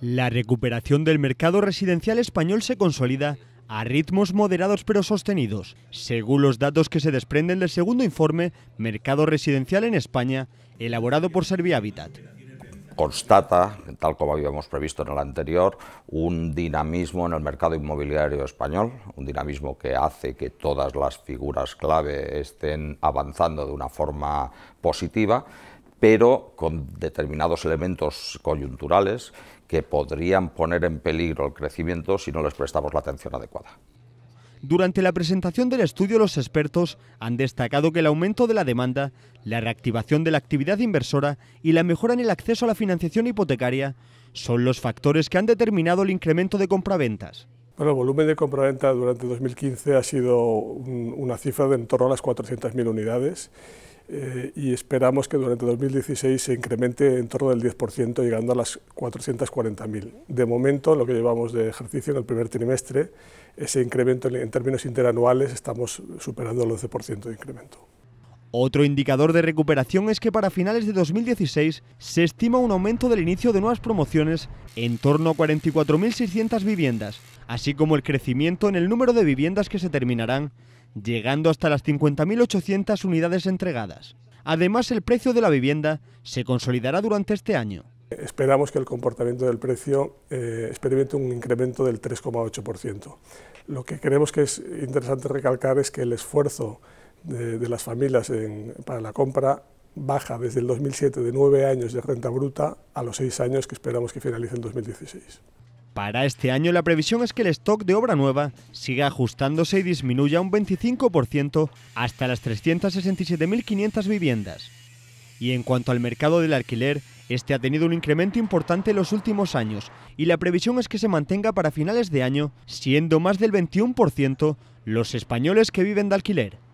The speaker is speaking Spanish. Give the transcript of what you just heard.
La recuperación del mercado residencial español se consolida a ritmos moderados pero sostenidos. Según los datos que se desprenden del segundo informe Mercado Residencial en España, elaborado por Habitat. Constata, tal como habíamos previsto en el anterior, un dinamismo en el mercado inmobiliario español, un dinamismo que hace que todas las figuras clave estén avanzando de una forma positiva pero con determinados elementos coyunturales que podrían poner en peligro el crecimiento si no les prestamos la atención adecuada. Durante la presentación del estudio, los expertos han destacado que el aumento de la demanda, la reactivación de la actividad inversora y la mejora en el acceso a la financiación hipotecaria son los factores que han determinado el incremento de compraventas. Bueno, el volumen de compraventa durante 2015 ha sido una cifra de en torno a las 400.000 unidades eh, y esperamos que durante 2016 se incremente en torno del 10%, llegando a las 440.000. De momento, lo que llevamos de ejercicio en el primer trimestre, ese incremento en, en términos interanuales estamos superando el 11% de incremento. Otro indicador de recuperación es que para finales de 2016 se estima un aumento del inicio de nuevas promociones en torno a 44.600 viviendas, así como el crecimiento en el número de viviendas que se terminarán, llegando hasta las 50.800 unidades entregadas. Además, el precio de la vivienda se consolidará durante este año. Esperamos que el comportamiento del precio eh, experimente un incremento del 3,8%. Lo que creemos que es interesante recalcar es que el esfuerzo de, las familias para la compra baja desde el 2007 de 9 años de renta bruta a los 6 años que esperamos que finalice en 2016. Para este año la previsión es que el stock de obra nueva siga ajustándose y disminuya un 25% hasta las 367.500 viviendas. Y en cuanto al mercado del alquiler, este ha tenido un incremento importante en los últimos años y la previsión es que se mantenga para finales de año, siendo más del 21% los españoles que viven de alquiler.